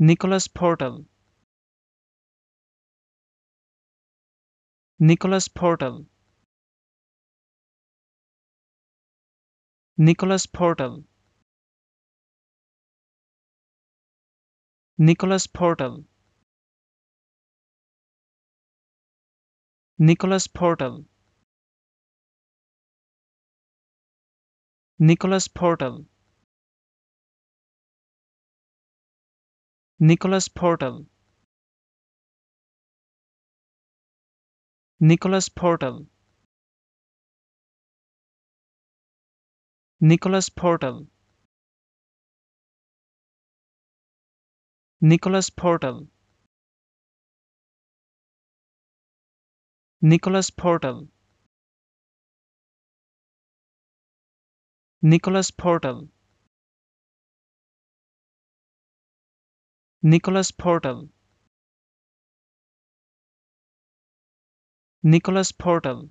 Nicholas Portal Nicholas Portal Nicholas Portal Nicholas Portal Nicholas Portal Nicholas Portal Nicholas Portal Nicholas Portal Nicholas Portal Nicholas Portal Nicholas Portal Nicholas Portal Nicholas Portal Nicholas Portal